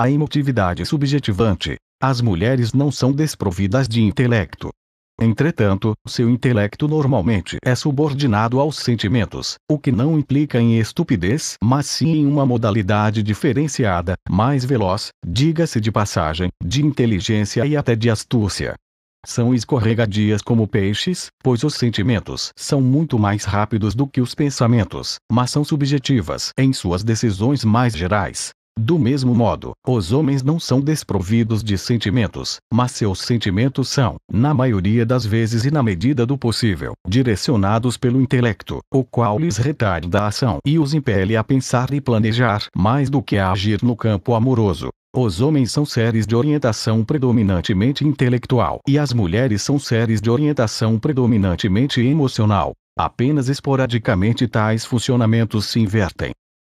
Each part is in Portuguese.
A emotividade subjetivante. As mulheres não são desprovidas de intelecto. Entretanto, seu intelecto normalmente é subordinado aos sentimentos, o que não implica em estupidez, mas sim em uma modalidade diferenciada, mais veloz, diga-se de passagem, de inteligência e até de astúcia. São escorregadias como peixes, pois os sentimentos são muito mais rápidos do que os pensamentos, mas são subjetivas em suas decisões mais gerais. Do mesmo modo, os homens não são desprovidos de sentimentos, mas seus sentimentos são, na maioria das vezes e na medida do possível, direcionados pelo intelecto, o qual lhes retarda a ação e os impele a pensar e planejar mais do que a agir no campo amoroso. Os homens são seres de orientação predominantemente intelectual e as mulheres são seres de orientação predominantemente emocional. Apenas esporadicamente tais funcionamentos se invertem.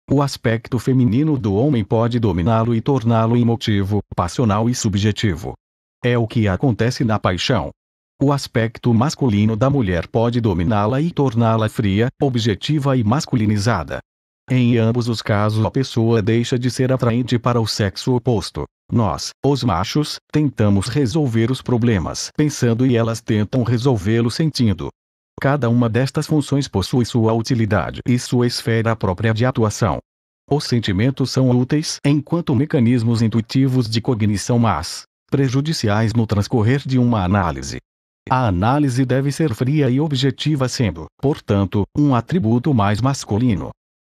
O aspecto feminino do homem pode dominá-lo e torná-lo emotivo, passional e subjetivo. É o que acontece na paixão. O aspecto masculino da mulher pode dominá-la e torná-la fria, objetiva e masculinizada. Em ambos os casos a pessoa deixa de ser atraente para o sexo oposto. Nós, os machos, tentamos resolver os problemas pensando e elas tentam resolvê lo sentindo. Cada uma destas funções possui sua utilidade e sua esfera própria de atuação. Os sentimentos são úteis enquanto mecanismos intuitivos de cognição, mas prejudiciais no transcorrer de uma análise. A análise deve ser fria e objetiva, sendo, portanto, um atributo mais masculino.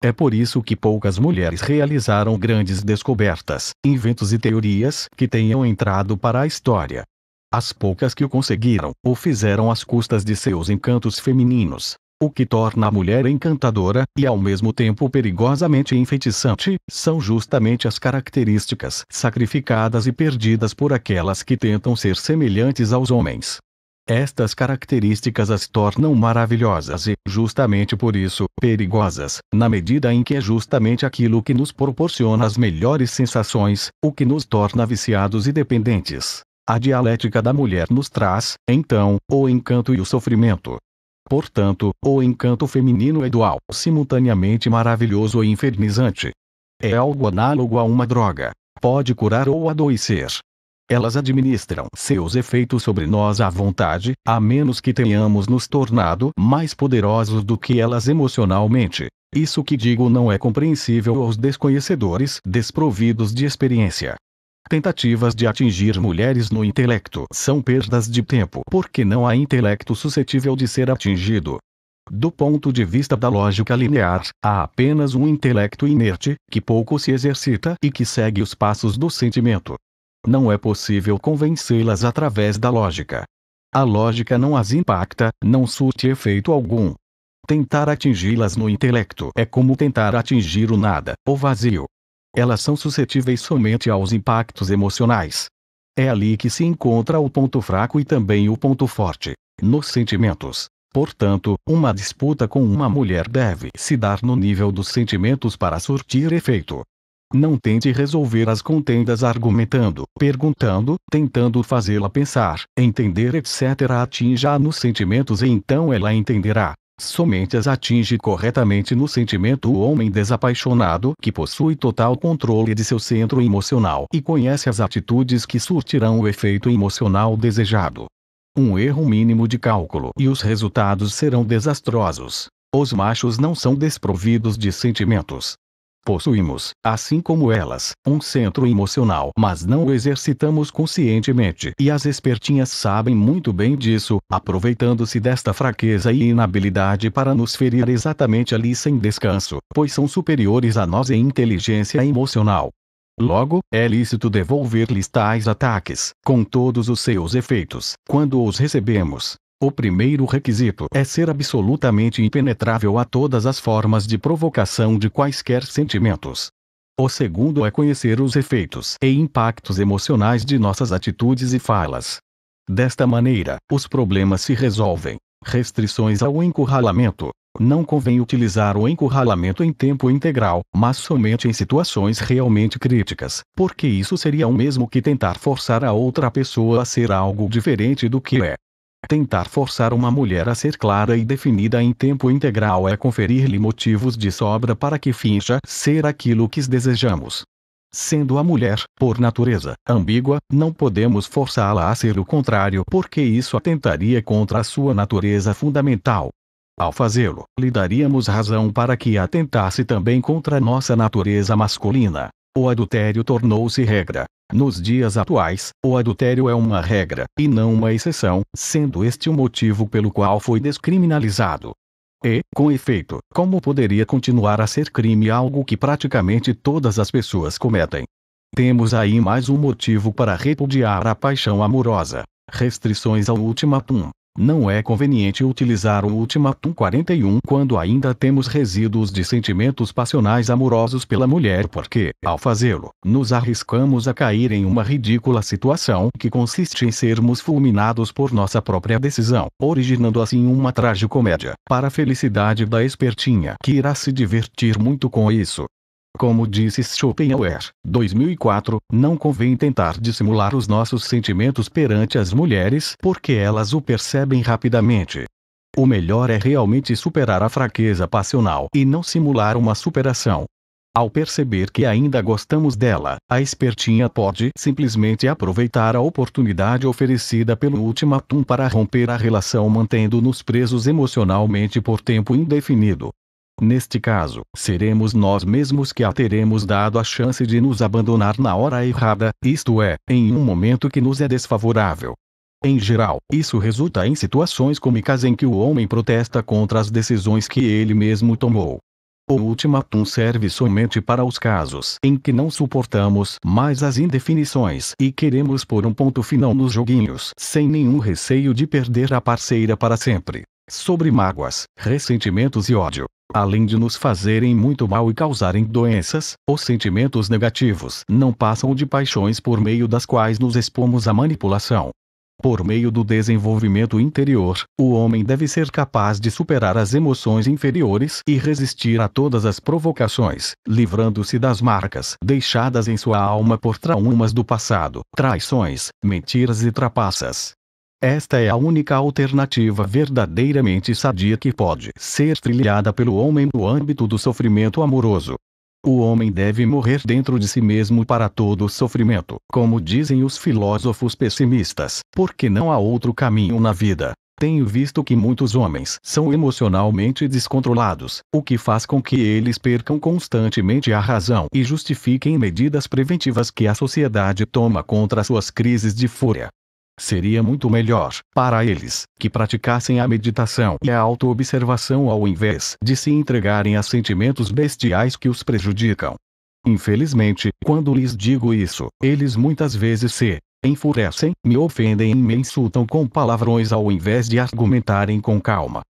É por isso que poucas mulheres realizaram grandes descobertas, inventos e teorias que tenham entrado para a história. As poucas que o conseguiram, o fizeram às custas de seus encantos femininos. O que torna a mulher encantadora, e ao mesmo tempo perigosamente enfeitiçante, são justamente as características sacrificadas e perdidas por aquelas que tentam ser semelhantes aos homens. Estas características as tornam maravilhosas e, justamente por isso, perigosas, na medida em que é justamente aquilo que nos proporciona as melhores sensações, o que nos torna viciados e dependentes. A dialética da mulher nos traz, então, o encanto e o sofrimento. Portanto, o encanto feminino é dual, simultaneamente maravilhoso e infernizante. É algo análogo a uma droga. Pode curar ou adoecer. Elas administram seus efeitos sobre nós à vontade, a menos que tenhamos nos tornado mais poderosos do que elas emocionalmente. Isso que digo não é compreensível aos desconhecedores desprovidos de experiência. Tentativas de atingir mulheres no intelecto são perdas de tempo porque não há intelecto suscetível de ser atingido. Do ponto de vista da lógica linear, há apenas um intelecto inerte, que pouco se exercita e que segue os passos do sentimento. Não é possível convencê-las através da lógica. A lógica não as impacta, não surte efeito algum. Tentar atingi-las no intelecto é como tentar atingir o nada, o vazio. Elas são suscetíveis somente aos impactos emocionais. É ali que se encontra o ponto fraco e também o ponto forte, nos sentimentos. Portanto, uma disputa com uma mulher deve se dar no nível dos sentimentos para surtir efeito. Não tente resolver as contendas argumentando, perguntando, tentando fazê-la pensar, entender, etc. Atinja-a nos sentimentos e então ela entenderá. Somente as atinge corretamente no sentimento o homem desapaixonado que possui total controle de seu centro emocional e conhece as atitudes que surtirão o efeito emocional desejado. Um erro mínimo de cálculo e os resultados serão desastrosos. Os machos não são desprovidos de sentimentos, Possuímos, assim como elas, um centro emocional, mas não o exercitamos conscientemente. E as espertinhas sabem muito bem disso, aproveitando-se desta fraqueza e inabilidade para nos ferir exatamente ali sem descanso, pois são superiores a nós em inteligência emocional. Logo, é lícito devolver-lhes tais ataques, com todos os seus efeitos, quando os recebemos, o primeiro requisito é ser absolutamente impenetrável a todas as formas de provocação de quaisquer sentimentos. O segundo é conhecer os efeitos e impactos emocionais de nossas atitudes e falas. Desta maneira, os problemas se resolvem. Restrições ao encurralamento. Não convém utilizar o encurralamento em tempo integral, mas somente em situações realmente críticas, porque isso seria o mesmo que tentar forçar a outra pessoa a ser algo diferente do que é. Tentar forçar uma mulher a ser clara e definida em tempo integral é conferir-lhe motivos de sobra para que finja ser aquilo que desejamos. Sendo a mulher, por natureza, ambígua, não podemos forçá-la a ser o contrário porque isso atentaria contra a sua natureza fundamental. Ao fazê-lo, lhe daríamos razão para que atentasse também contra nossa natureza masculina o adultério tornou-se regra. Nos dias atuais, o adultério é uma regra, e não uma exceção, sendo este o motivo pelo qual foi descriminalizado. E, com efeito, como poderia continuar a ser crime algo que praticamente todas as pessoas cometem? Temos aí mais um motivo para repudiar a paixão amorosa. Restrições ao atum. Não é conveniente utilizar o Ultimatum 41 quando ainda temos resíduos de sentimentos passionais amorosos pela mulher, porque, ao fazê-lo, nos arriscamos a cair em uma ridícula situação que consiste em sermos fulminados por nossa própria decisão, originando assim uma tragicomédia, para a felicidade da espertinha que irá se divertir muito com isso. Como disse Schopenhauer, 2004, não convém tentar dissimular os nossos sentimentos perante as mulheres porque elas o percebem rapidamente. O melhor é realmente superar a fraqueza passional e não simular uma superação. Ao perceber que ainda gostamos dela, a espertinha pode simplesmente aproveitar a oportunidade oferecida pelo ultimatum para romper a relação mantendo-nos presos emocionalmente por tempo indefinido. Neste caso, seremos nós mesmos que a teremos dado a chance de nos abandonar na hora errada, isto é, em um momento que nos é desfavorável. Em geral, isso resulta em situações cômicas em que o homem protesta contra as decisões que ele mesmo tomou. O ultimatum serve somente para os casos em que não suportamos mais as indefinições e queremos pôr um ponto final nos joguinhos sem nenhum receio de perder a parceira para sempre. Sobre mágoas, ressentimentos e ódio, além de nos fazerem muito mal e causarem doenças, os sentimentos negativos não passam de paixões por meio das quais nos expomos à manipulação. Por meio do desenvolvimento interior, o homem deve ser capaz de superar as emoções inferiores e resistir a todas as provocações, livrando-se das marcas deixadas em sua alma por traumas do passado, traições, mentiras e trapaças. Esta é a única alternativa verdadeiramente sadia que pode ser trilhada pelo homem no âmbito do sofrimento amoroso. O homem deve morrer dentro de si mesmo para todo o sofrimento, como dizem os filósofos pessimistas, porque não há outro caminho na vida. Tenho visto que muitos homens são emocionalmente descontrolados, o que faz com que eles percam constantemente a razão e justifiquem medidas preventivas que a sociedade toma contra suas crises de fúria. Seria muito melhor para eles que praticassem a meditação e a autoobservação ao invés de se entregarem a sentimentos bestiais que os prejudicam. Infelizmente, quando lhes digo isso, eles muitas vezes se enfurecem, me ofendem e me insultam com palavrões ao invés de argumentarem com calma.